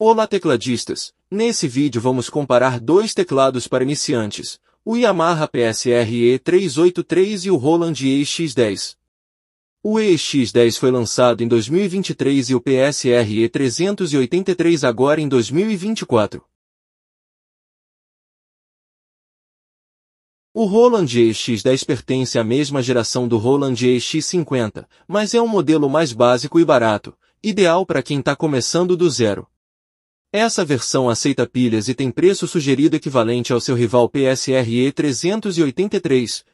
Olá tecladistas, nesse vídeo vamos comparar dois teclados para iniciantes, o Yamaha PSRE 383 e o Roland EX10. O EX10 foi lançado em 2023 e o PSRE 383 agora em 2024. O Roland EX10 pertence à mesma geração do Roland EX50, mas é um modelo mais básico e barato, ideal para quem está começando do zero. Essa versão aceita pilhas e tem preço sugerido equivalente ao seu rival PSRE 383.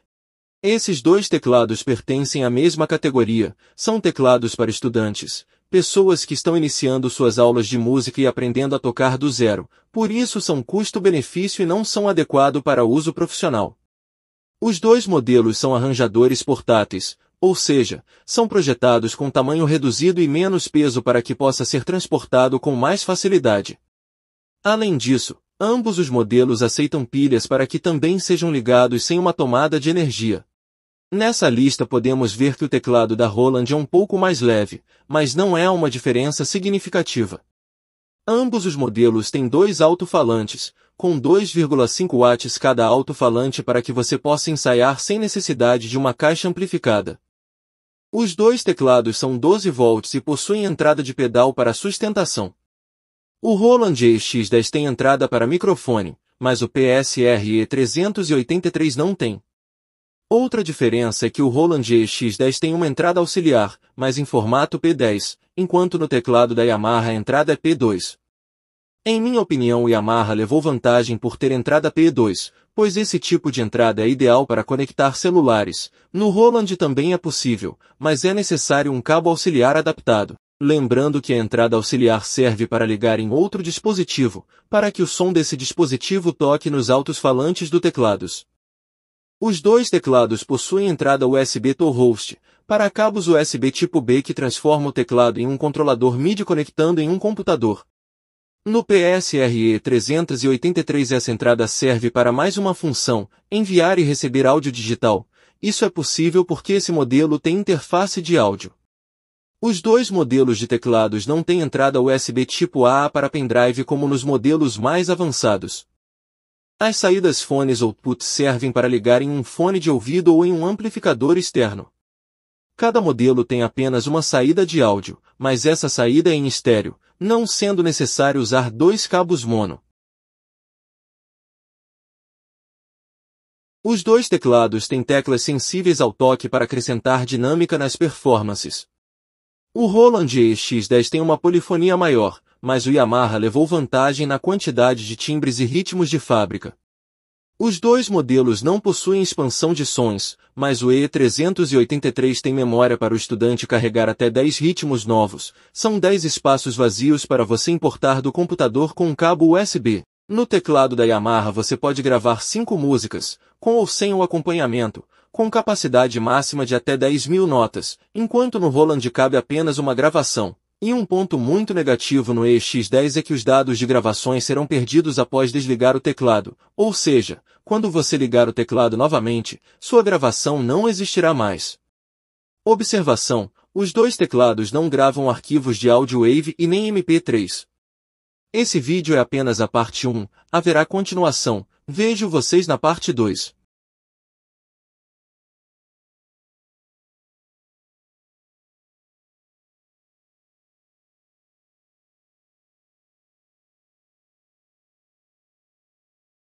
Esses dois teclados pertencem à mesma categoria, são teclados para estudantes, pessoas que estão iniciando suas aulas de música e aprendendo a tocar do zero, por isso são custo-benefício e não são adequado para uso profissional. Os dois modelos são arranjadores portáteis, ou seja, são projetados com tamanho reduzido e menos peso para que possa ser transportado com mais facilidade. Além disso, ambos os modelos aceitam pilhas para que também sejam ligados sem uma tomada de energia. Nessa lista podemos ver que o teclado da Roland é um pouco mais leve, mas não é uma diferença significativa. Ambos os modelos têm dois alto-falantes, com 2,5 watts cada alto-falante para que você possa ensaiar sem necessidade de uma caixa amplificada. Os dois teclados são 12 volts e possuem entrada de pedal para sustentação. O Roland GX10 tem entrada para microfone, mas o PSRE 383 não tem. Outra diferença é que o Roland GX10 tem uma entrada auxiliar, mas em formato P10, enquanto no teclado da Yamaha a entrada é P2. Em minha opinião o Yamaha levou vantagem por ter entrada P2, pois esse tipo de entrada é ideal para conectar celulares. No Roland também é possível, mas é necessário um cabo auxiliar adaptado. Lembrando que a entrada auxiliar serve para ligar em outro dispositivo, para que o som desse dispositivo toque nos altos falantes do teclados. Os dois teclados possuem entrada USB host, para cabos USB tipo B que transforma o teclado em um controlador MIDI conectando em um computador. No PSRE 383 essa entrada serve para mais uma função, enviar e receber áudio digital. Isso é possível porque esse modelo tem interface de áudio. Os dois modelos de teclados não têm entrada USB tipo A para pendrive como nos modelos mais avançados. As saídas fones output servem para ligar em um fone de ouvido ou em um amplificador externo. Cada modelo tem apenas uma saída de áudio, mas essa saída é em estéreo, não sendo necessário usar dois cabos mono. Os dois teclados têm teclas sensíveis ao toque para acrescentar dinâmica nas performances. O Roland EX10 tem uma polifonia maior, mas o Yamaha levou vantagem na quantidade de timbres e ritmos de fábrica. Os dois modelos não possuem expansão de sons, mas o E383 tem memória para o estudante carregar até 10 ritmos novos, são 10 espaços vazios para você importar do computador com um cabo USB. No teclado da Yamaha você pode gravar 5 músicas, com ou sem o acompanhamento, com capacidade máxima de até 10 mil notas, enquanto no Roland cabe apenas uma gravação, e um ponto muito negativo no EX10 é que os dados de gravações serão perdidos após desligar o teclado, ou seja, quando você ligar o teclado novamente, sua gravação não existirá mais. Observação: os dois teclados não gravam arquivos de áudio Wave e nem MP3. Esse vídeo é apenas a parte 1, haverá continuação, vejo vocês na parte 2.